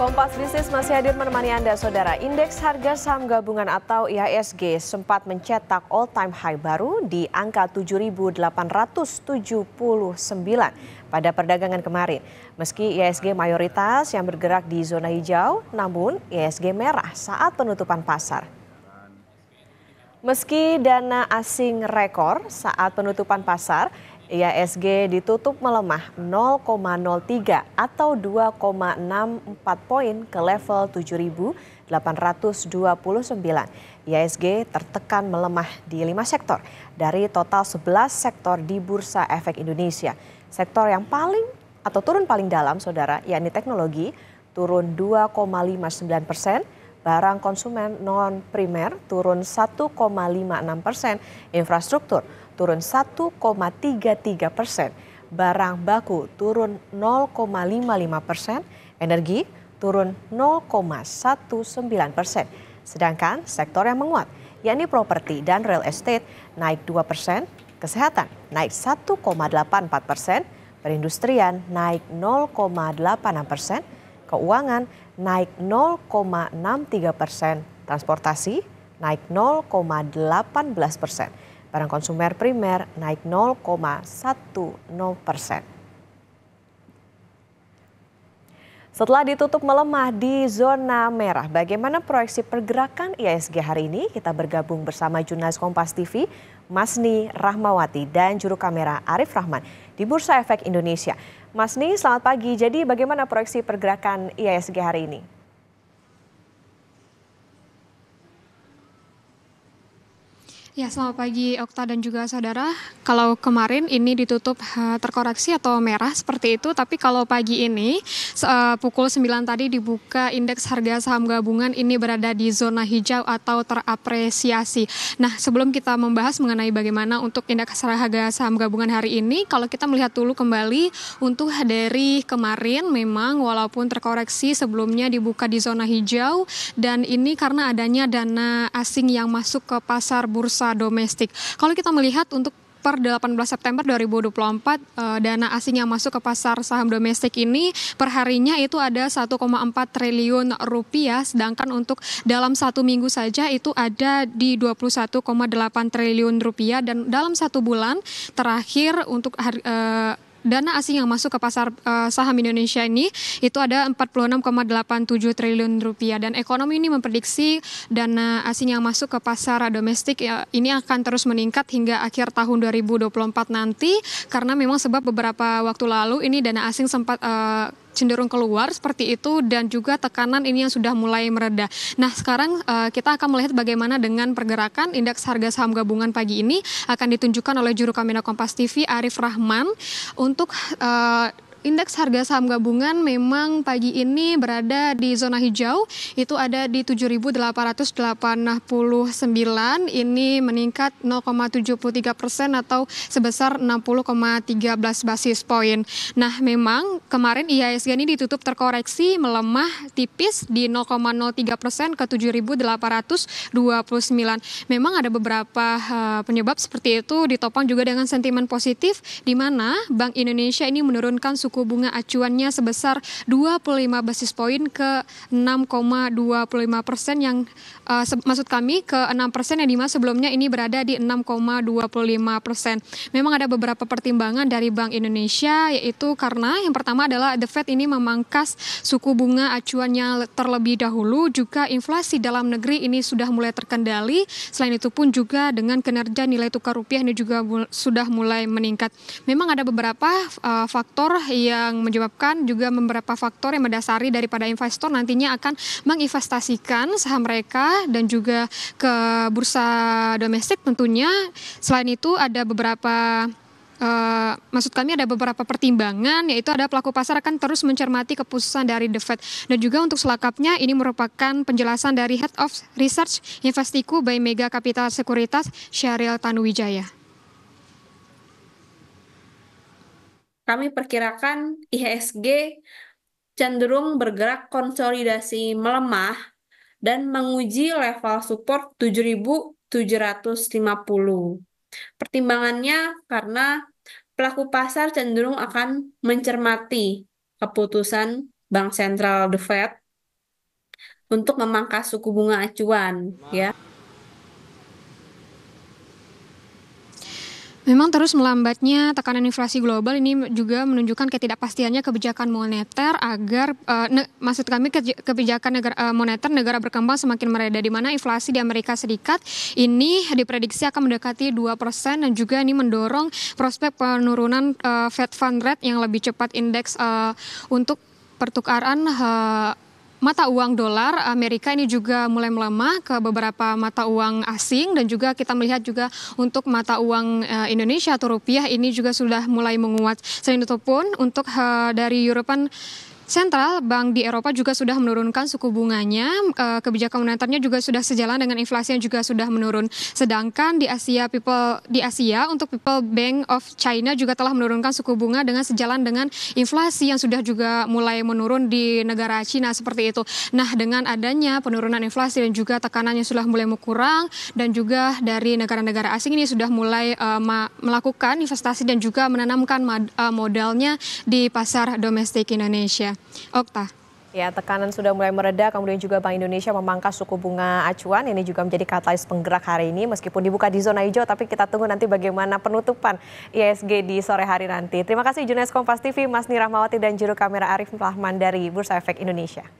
Kompas Bisnis masih hadir menemani Anda, Saudara. Indeks harga saham gabungan atau IHSG sempat mencetak all-time high baru di angka 7.879 pada perdagangan kemarin. Meski IHSG mayoritas yang bergerak di zona hijau, namun IHSG merah saat penutupan pasar. Meski dana asing rekor saat penutupan pasar, IASG ditutup melemah 0,03 atau 2,64 poin ke level 7.829. IASG tertekan melemah di lima sektor dari total 11 sektor di Bursa Efek Indonesia. Sektor yang paling atau turun paling dalam saudara yakni teknologi turun 2,59 persen, barang konsumen non primer turun 1,56 persen, infrastruktur turun 1,33 persen, barang baku turun 0,55 persen, energi turun 0,19 persen. Sedangkan sektor yang menguat, yakni properti dan real estate naik 2 persen, kesehatan naik 1,84 persen, perindustrian naik 0,86 persen, keuangan naik 0,63 persen, transportasi naik 0,18 persen. Barang konsumer primer naik 0,10 persen. Setelah ditutup melemah di zona merah, bagaimana proyeksi pergerakan ISG hari ini? Kita bergabung bersama jurnalis Kompas TV, Masni Rahmawati dan juru kamera Arif Rahman di Bursa Efek Indonesia. Masni, selamat pagi. Jadi bagaimana proyeksi pergerakan ISG hari ini? Ya, selamat pagi Okta dan juga saudara. Kalau kemarin ini ditutup eh, terkoreksi atau merah seperti itu, tapi kalau pagi ini eh, pukul 9 tadi dibuka indeks harga saham gabungan ini berada di zona hijau atau terapresiasi. Nah, sebelum kita membahas mengenai bagaimana untuk indeks harga saham gabungan hari ini, kalau kita melihat dulu kembali untuk dari kemarin memang walaupun terkoreksi sebelumnya dibuka di zona hijau dan ini karena adanya dana asing yang masuk ke pasar bursa bursa domestik. Kalau kita melihat untuk per 18 September 2024 empat eh, dana asing yang masuk ke pasar saham domestik ini perharinya itu ada 1,4 triliun rupiah sedangkan untuk dalam satu minggu saja itu ada di 21,8 triliun rupiah dan dalam satu bulan terakhir untuk hari, eh, dana asing yang masuk ke pasar uh, saham Indonesia ini itu ada 46,87 triliun rupiah dan ekonomi ini memprediksi dana asing yang masuk ke pasar domestik ya, ini akan terus meningkat hingga akhir tahun 2024 nanti karena memang sebab beberapa waktu lalu ini dana asing sempat uh, cenderung keluar seperti itu dan juga tekanan ini yang sudah mulai mereda. Nah, sekarang uh, kita akan melihat bagaimana dengan pergerakan indeks harga saham gabungan pagi ini akan ditunjukkan oleh juru kamera Kompas TV Arif Rahman untuk uh, Indeks harga saham gabungan memang pagi ini berada di zona hijau, itu ada di 7.889, ini meningkat 0,73 persen atau sebesar 60,13 basis poin. Nah memang kemarin IHSG ini ditutup terkoreksi melemah tipis di 0,03 persen ke 7.829. Memang ada beberapa uh, penyebab seperti itu ditopang juga dengan sentimen positif di mana Bank Indonesia ini menurunkan suku suku bunga acuannya sebesar 25 basis poin ke 6,25 persen yang uh, maksud kami ke 6 persen yang dimas sebelumnya ini berada di 6,25 persen. Memang ada beberapa pertimbangan dari Bank Indonesia yaitu karena yang pertama adalah The Fed ini memangkas suku bunga acuannya terlebih dahulu juga inflasi dalam negeri ini sudah mulai terkendali. Selain itu pun juga dengan kinerja nilai tukar rupiah ini juga sudah mulai meningkat. Memang ada beberapa uh, faktor yang menyebabkan juga beberapa faktor yang mendasari daripada investor nantinya akan menginvestasikan saham mereka dan juga ke bursa domestik tentunya. Selain itu ada beberapa Uh, maksud kami ada beberapa pertimbangan yaitu ada pelaku pasar akan terus mencermati keputusan dari The Fed dan juga untuk selengkapnya ini merupakan penjelasan dari Head of Research Investiku by Mega Capital Sekuritas Syaril Tanuwijaya. kami perkirakan IHSG cenderung bergerak konsolidasi melemah dan menguji level support 7.750. Pertimbangannya karena pelaku pasar cenderung akan mencermati keputusan Bank Sentral The Fed untuk memangkas suku bunga acuan, ya. Memang terus melambatnya tekanan inflasi global ini juga menunjukkan ketidakpastiannya kebijakan moneter agar uh, ne, maksud kami kebijakan negara, uh, moneter negara berkembang semakin mereda di mana inflasi di Amerika Serikat ini diprediksi akan mendekati 2% dan juga ini mendorong prospek penurunan uh, Fed Fund Rate yang lebih cepat indeks uh, untuk pertukaran uh, mata uang dolar Amerika ini juga mulai melemah ke beberapa mata uang asing dan juga kita melihat juga untuk mata uang eh, Indonesia atau rupiah ini juga sudah mulai menguat. Selain itu pun untuk eh, dari European Sentral bank di Eropa juga sudah menurunkan suku bunganya, eh, kebijakan moneternya juga sudah sejalan dengan inflasi yang juga sudah menurun. Sedangkan di Asia People di Asia untuk People Bank of China juga telah menurunkan suku bunga dengan sejalan dengan inflasi yang sudah juga mulai menurun di negara Cina seperti itu. Nah, dengan adanya penurunan inflasi dan juga tekanan yang sudah mulai kurang dan juga dari negara-negara asing ini sudah mulai uh, melakukan investasi dan juga menanamkan eh, modalnya di pasar domestik Indonesia. Okta. Ya, tekanan sudah mulai mereda, kemudian juga Bank Indonesia memangkas suku bunga acuan. Ini juga menjadi katalis penggerak hari ini, meskipun dibuka di zona hijau, tapi kita tunggu nanti bagaimana penutupan ISG di sore hari nanti. Terima kasih Junes Kompas TV, Mas Nirahmawati, dan juru kamera Arif Rahman dari Bursa Efek Indonesia.